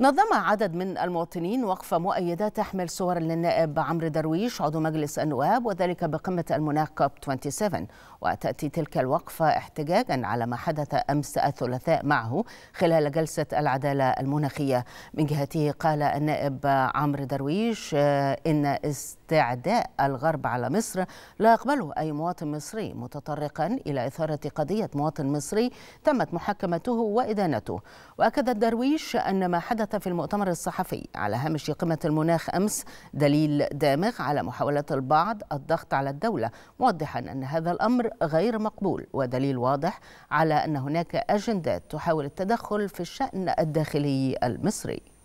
نظم عدد من المواطنين وقفة مؤيدة تحمل صورا للنائب عمرو درويش عضو مجلس النواب وذلك بقمة المناخ كوب 27 وتأتي تلك الوقفة احتجاجا على ما حدث أمس الثلاثاء معه خلال جلسة العدالة المناخية من جهته قال النائب عمرو درويش آه، إن استعداء الغرب على مصر لا يقبله أي مواطن مصري متطرقا إلى إثارة قضية مواطن مصري تمت محاكمته وإدانته وأكد درويش أن ما حدث في المؤتمر الصحفي على هامش قمة المناخ أمس دليل دامغ على محاولة البعض الضغط على الدولة موضحا أن هذا الأمر غير مقبول ودليل واضح على أن هناك أجندات تحاول التدخل في الشأن الداخلي المصري